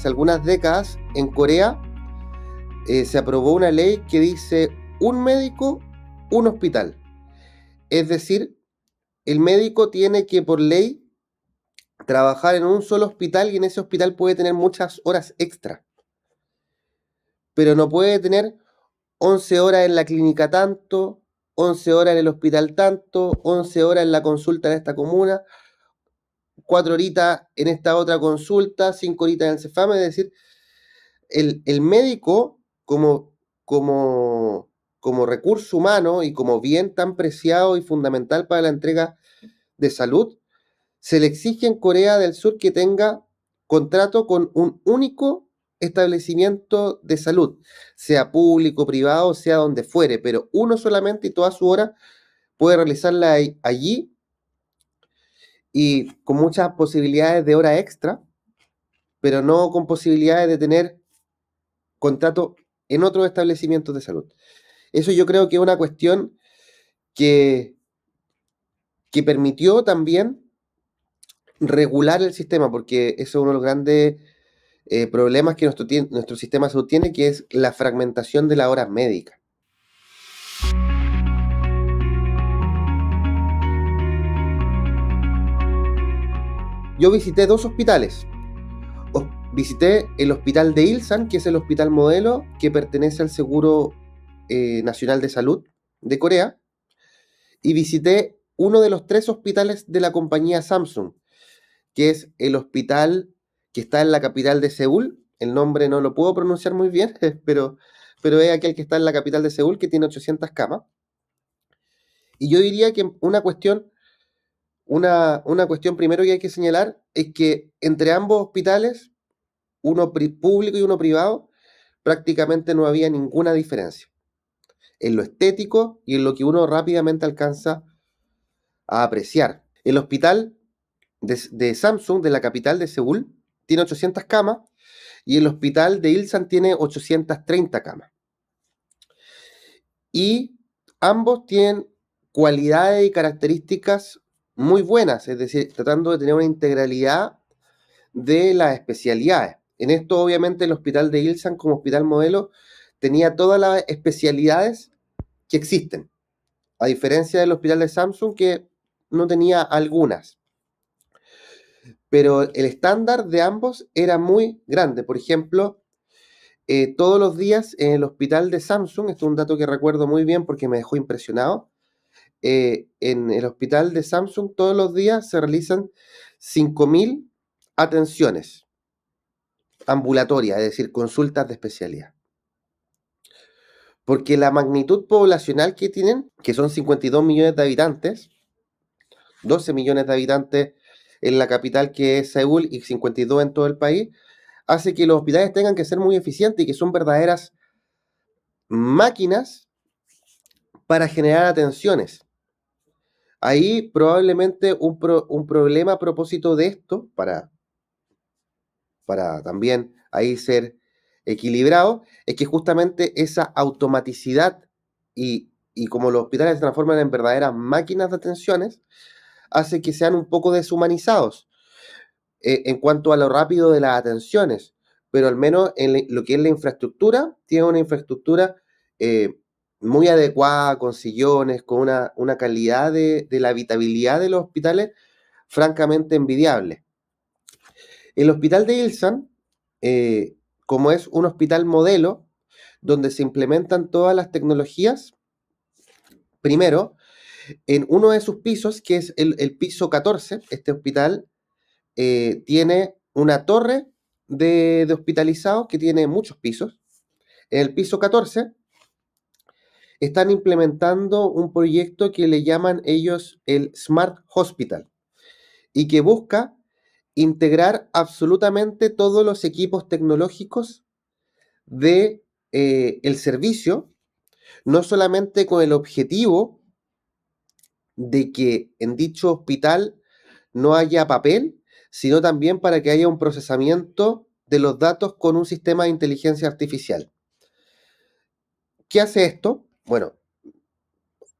hace algunas décadas en Corea eh, se aprobó una ley que dice un médico, un hospital. Es decir, el médico tiene que por ley trabajar en un solo hospital y en ese hospital puede tener muchas horas extra. Pero no puede tener 11 horas en la clínica tanto, 11 horas en el hospital tanto, 11 horas en la consulta de esta comuna, cuatro horitas en esta otra consulta, cinco horitas en el es decir, el, médico como, como, como recurso humano y como bien tan preciado y fundamental para la entrega de salud, se le exige en Corea del Sur que tenga contrato con un único establecimiento de salud, sea público, privado, sea donde fuere, pero uno solamente y toda su hora puede realizarla allí y con muchas posibilidades de hora extra, pero no con posibilidades de tener contrato en otros establecimientos de salud. Eso yo creo que es una cuestión que, que permitió también regular el sistema, porque eso es uno de los grandes eh, problemas que nuestro, nuestro sistema de salud tiene, que es la fragmentación de la hora médica. yo visité dos hospitales. visité el hospital de Ilsan, que es el hospital modelo que pertenece al Seguro eh, Nacional de Salud de Corea, y visité uno de los tres hospitales de la compañía Samsung, que es el hospital que está en la capital de Seúl. El nombre no lo puedo pronunciar muy bien, pero, pero es aquel que está en la capital de Seúl, que tiene 800 camas. Y yo diría que una cuestión una, cuestión primero que hay que señalar es que entre ambos hospitales, uno público y uno privado, prácticamente no había ninguna diferencia en lo estético y en lo que uno rápidamente alcanza a apreciar. El hospital de, Samsung, de la capital de Seúl, tiene 800 camas y el hospital de Ilsan tiene 830 camas. Y ambos tienen cualidades y características muy buenas, es decir, tratando de tener una integralidad de las especialidades. En esto, obviamente, el hospital de Ilsan como hospital modelo tenía todas las especialidades que existen, a diferencia del hospital de Samsung que no tenía algunas. Pero el estándar de ambos era muy grande. Por ejemplo, eh, todos los días en el hospital de Samsung, esto es un dato que recuerdo muy bien porque me dejó impresionado, eh, en el hospital de Samsung todos los días se realizan 5.000 atenciones ambulatorias, es decir, consultas de especialidad. Porque la magnitud poblacional que tienen, que son 52 millones de habitantes, 12 millones de habitantes en la capital que es Seúl y 52 en todo el país, hace que los hospitales tengan que ser muy eficientes y que son verdaderas máquinas para generar atenciones. Ahí probablemente un, problema a propósito de esto, para, para también ahí ser equilibrado, es que justamente esa automaticidad y, como los hospitales se transforman en verdaderas máquinas de atenciones, hace que sean un poco deshumanizados eh, en cuanto a lo rápido de las atenciones, pero al menos en lo que es la infraestructura, tiene una infraestructura eh, muy adecuada, con sillones, con una, calidad de, la habitabilidad de los hospitales francamente envidiable. El hospital de Ilsan, eh, como es un hospital modelo, donde se implementan todas las tecnologías, primero, en uno de sus pisos, que es el, piso 14, este hospital eh, tiene una torre de, de hospitalizados que tiene muchos pisos. En el piso 14 están implementando un proyecto que le llaman ellos el Smart Hospital y que busca integrar absolutamente todos los equipos tecnológicos de eh, el servicio, no solamente con el objetivo de que en dicho hospital no haya papel, sino también para que haya un procesamiento de los datos con un sistema de inteligencia artificial. ¿Qué hace esto? bueno,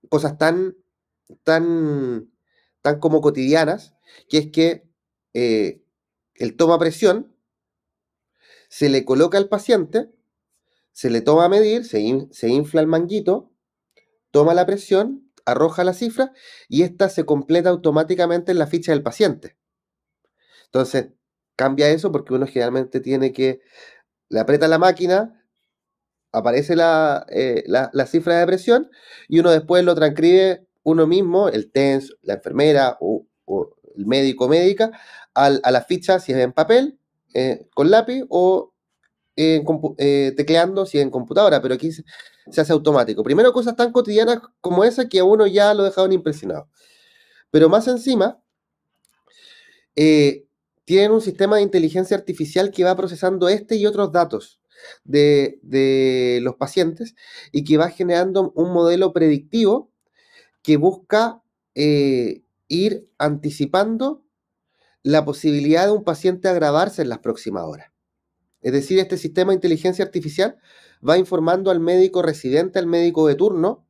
cosas tan, tan, tan como cotidianas, que es que eh, el toma presión se le coloca al paciente, se le toma a medir, se, se infla el manguito, toma la presión, arroja la cifra y esta se completa automáticamente en la ficha del paciente. Entonces, cambia eso porque uno generalmente tiene que, le aprieta la máquina, aparece eh, la, cifra de depresión y uno después lo transcribe uno mismo, el TENS, la enfermera o, el médico médica, a la ficha si es en papel, eh, con lápiz o eh, tecleando si es en computadora, pero aquí se, hace automático. Primero cosas tan cotidianas como esa que a uno ya lo dejaron impresionado. Pero más encima, tienen un sistema de inteligencia artificial que va procesando este y otros datos de, los pacientes y que va generando un modelo predictivo que busca eh, ir anticipando la posibilidad de un paciente agravarse en las próximas horas. Es decir, este sistema de inteligencia artificial va informando al médico residente, al médico de turno,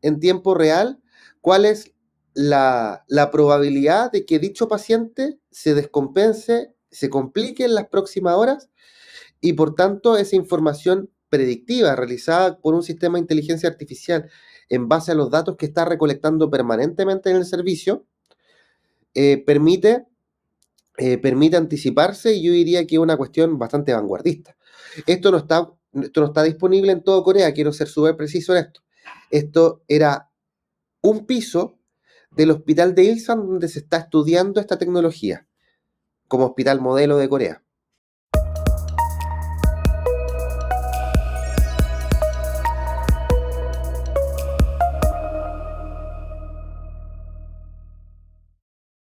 en tiempo real, cuál es la, probabilidad de que dicho paciente se descompense, se complique en las próximas horas y por tanto esa información predictiva realizada por un sistema de inteligencia artificial en base a los datos que está recolectando permanentemente en el servicio, eh, permite, eh, permite anticiparse y yo diría que es una cuestión bastante vanguardista. Esto no, está, esto no está disponible en todo Corea, quiero ser súper preciso en esto. Esto era un piso del hospital de Ilsan donde se está estudiando esta tecnología como hospital modelo de Corea.